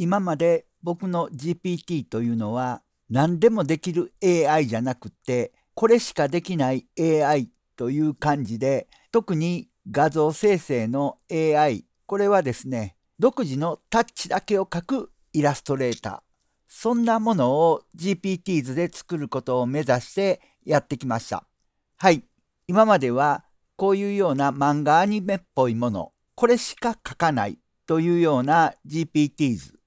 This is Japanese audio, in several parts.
今まで僕の GPT というのは何でもできる AI じゃなくってこれしかできない AI という感じで特に画像生成の AI これはですね独自のタッチだけを描くイラストレーターそんなものを g p t 図で作ることを目指してやってきましたはい今まではこういうような漫画アニメっぽいものこれしか描かないというような GPTs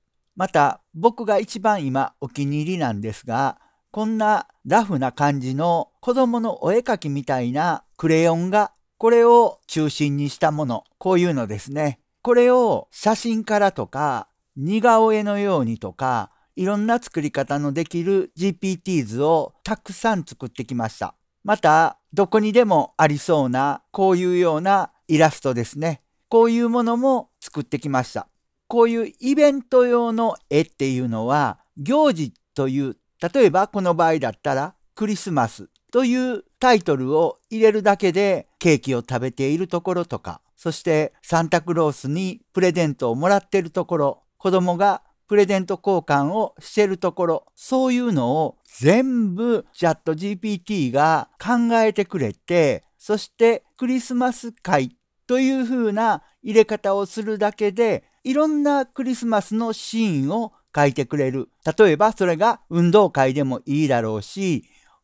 また僕が一番今お気に入りなんですが、こんなラフな感じの子供のお絵かきみたいなクレヨンがこれを中心にしたもの、こういうのですね。これを写真からとか似顔絵のようにとかいろんな作り方のできる GPT 図をたくさん作ってきました。また、どこにでもありそうな、こういうようなイラストですね。こういうものも作ってきました。こういうイベント用の絵っていうのは行事という例えばこの場合だったらクリスマスというタイトルを入れるだけでケーキを食べているところとかそしてサンタクロースにプレゼントをもらっているところ子供がプレゼント交換をしているところそういうのを全部チャット GPT が考えてくれてそしてクリスマス会というふうな入れ方をするだけでいろんなクリスマスのシーンを書いてくれる。例えばそれが運動会でもいいだろうし、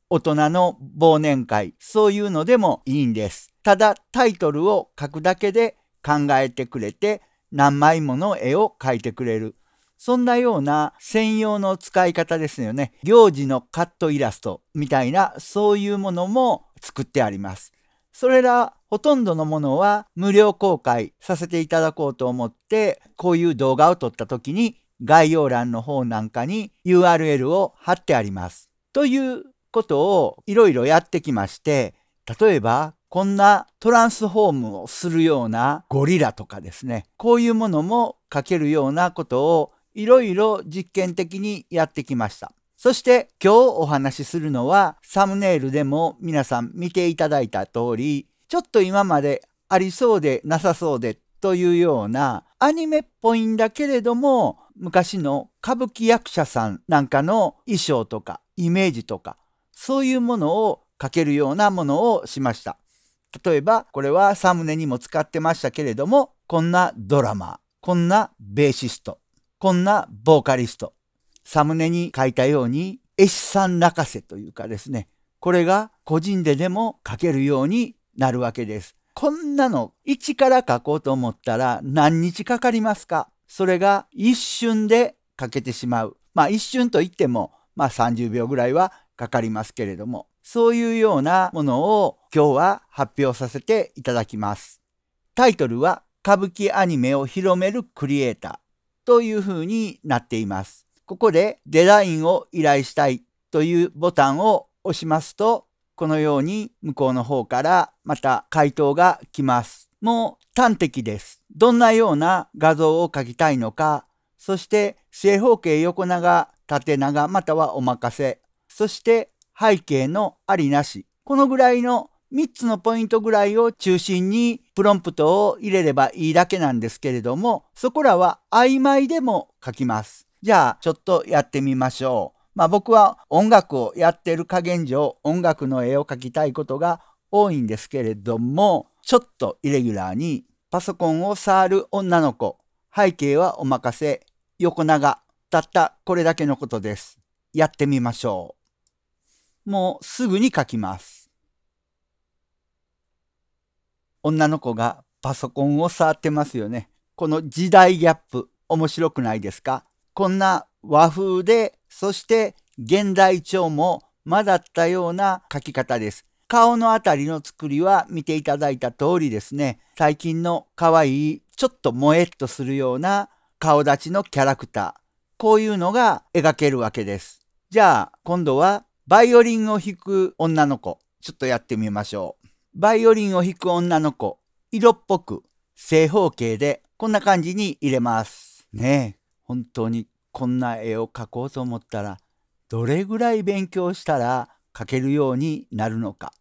大人の忘年会、そういうのでもいいんです。ただタイトルを書くだけで考えてくれて何枚もの絵を描いてくれる。そんなような専用の使い方ですよね。行事のカットイラストみたいなそういうものも作ってあります。それらほとんどのものは無料公開させていただこうと思って、こういう動画を撮った時に概要欄の方なんかに URL を貼ってあります。ということをいろいろやってきまして、例えばこんなトランスフォームをするようなゴリラとかですね、こういうものも書けるようなことをいろいろ実験的にやってきました。そして今日お話しするのはサムネイルでも皆さん見ていただいた通り、ちょっと今までありそうでなさそうでというようなアニメっぽいんだけれども昔の歌舞伎役者さんなんかの衣装とかイメージとかそういうものを描けるようなものをしました。例えばこれはサムネにも使ってましたけれどもこんなドラマこんなベーシストこんなボーカリストサムネに書いたように、絵師さん泣かせというかですね、これが個人ででも書けるようになるわけです。こんなの一から書こうと思ったら何日かかりますかそれが一瞬で書けてしまう。まあ一瞬といっても、まあ30秒ぐらいはかかりますけれども、そういうようなものを今日は発表させていただきます。タイトルは歌舞伎アニメを広めるクリエイターというふうになっています。ここでデザインを依頼したいというボタンを押しますと、このように向こうの方からまた回答が来ます。もう端的です。どんなような画像を描きたいのか、そして正方形横長、縦長またはお任せ、そして背景のありなし、このぐらいの3つのポイントぐらいを中心にプロンプトを入れればいいだけなんですけれども、そこらは曖昧でも書きます。じゃあちょっとやってみましょう。まあ僕は音楽をやってる加減上音楽の絵を描きたいことが多いんですけれどもちょっとイレギュラーにパソコンを触る女の子背景はお任せ横長たったこれだけのことです。やってみましょう。もうすぐに描きます。女の子がパソコンを触ってますよね。この時代ギャップ面白くないですかこんな和風で、そして現代調も混ざったような書き方です。顔のあたりの作りは見ていただいた通りですね、最近の可愛い、ちょっともえっとするような顔立ちのキャラクター。こういうのが描けるわけです。じゃあ、今度はバイオリンを弾く女の子。ちょっとやってみましょう。バイオリンを弾く女の子。色っぽく、正方形で、こんな感じに入れます。ねえ、本当にこんな絵を描こうと思ったらどれぐらい勉強したら描けるようになるのか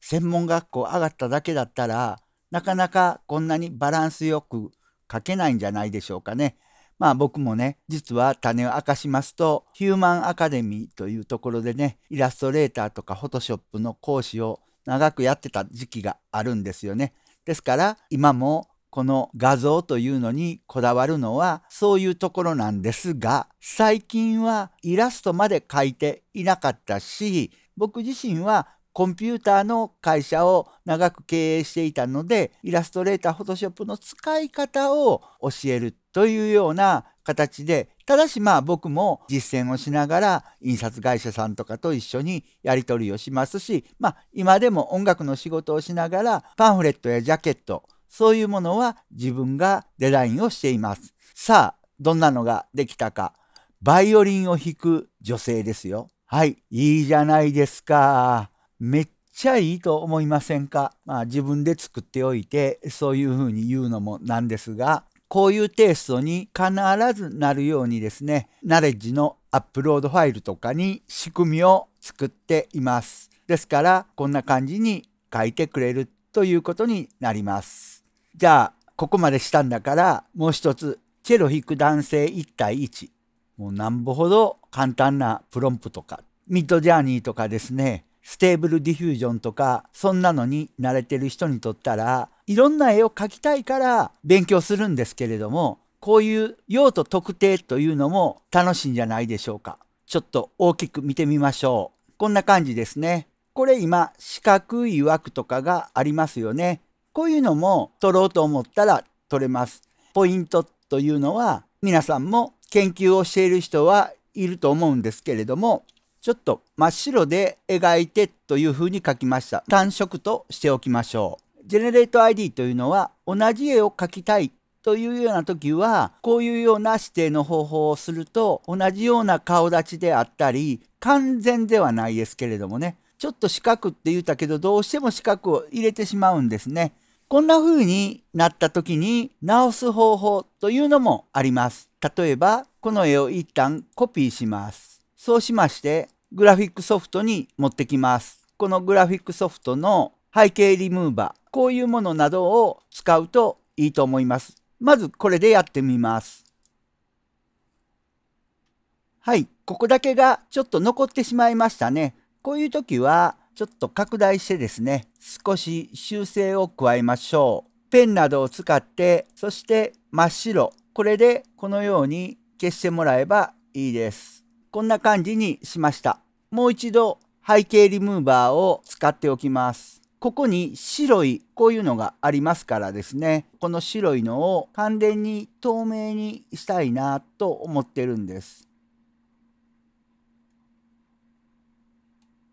専門学校上がっただけだったらなかなかこんなにバランスよく描けないんじゃないでしょうかね。まあ僕もね、実は種を明かしますと、ヒューマンアカデミーというところでね、イラストレーターとかフォトショップの講師を長くやってた時期があるんですよね。ですから今もこの画像というのにこだわるのはそういうところなんですが最近はイラストまで描いていなかったし僕自身はコンピューターの会社を長く経営していたのでイラストレーターフォトショップの使い方を教えるというような形でただしまあ僕も実践をしながら印刷会社さんとかと一緒にやり取りをしますしまあ今でも音楽の仕事をしながらパンフレットやジャケットそういうものは自分がデザインをしています。さあ、どんなのができたか。バイオリンを弾く女性ですよ。はい、いいじゃないですか。めっちゃいいと思いませんか。まあ自分で作っておいて、そういうふうに言うのもなんですが、こういうテイストに必ずなるようにですね、ナレッジのアップロードファイルとかに仕組みを作っています。ですから、こんな感じに書いてくれるということになります。じゃあ、ここまでしたんだから、もう一つ、チェロ弾く男性1対1。もうなんぼほど簡単なプロンプとか、ミッドジャーニーとかですね、ステーブルディフュージョンとか、そんなのに慣れてる人にとったら、いろんな絵を描きたいから勉強するんですけれども、こういう用途特定というのも楽しいんじゃないでしょうか。ちょっと大きく見てみましょう。こんな感じですね。これ今四角い枠とかがありますよね。こういうのも取ろうと思ったら取れます。ポイントというのは皆さんも研究をしている人はいると思うんですけれどもちょっと真っ白で描いてというふうに書きました。単色としておきましょう。ジェネレート ID というのは同じ絵を描きたいというような時はこういうような指定の方法をすると同じような顔立ちであったり完全ではないですけれどもねちょっと四角って言うたけどどうしても四角を入れてしまうんですね。こんな風になった時に直す方法というのもあります。例えば、この絵を一旦コピーします。そうしまして、グラフィックソフトに持ってきます。このグラフィックソフトの背景リムーバー、こういうものなどを使うといいと思います。まずこれでやってみます。はい、ここだけがちょっと残ってしまいましたね。こういう時はちょっと拡大してですね、少し修正を加えましょう。ペンなどを使って、そして真っ白。これでこのように消してもらえばいいです。こんな感じにしました。もう一度背景リムーバーを使っておきます。ここに白いこういうのがありますからですねこの白いのを完全に透明にしたいなと思ってるんです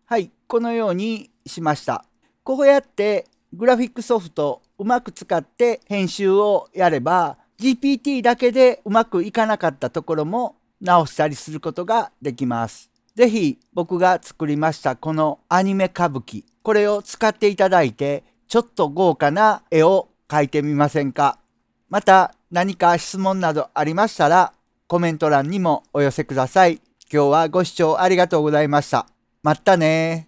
はいこのようにしました。こうやってグラフィックソフトうまく使って編集をやれば GPT だけでうまくいかなかったところも直したりすることができます。ぜひ僕が作りましたこのアニメ歌舞伎、これを使っていただいてちょっと豪華な絵を描いてみませんかまた何か質問などありましたらコメント欄にもお寄せください。今日はご視聴ありがとうございました。まったね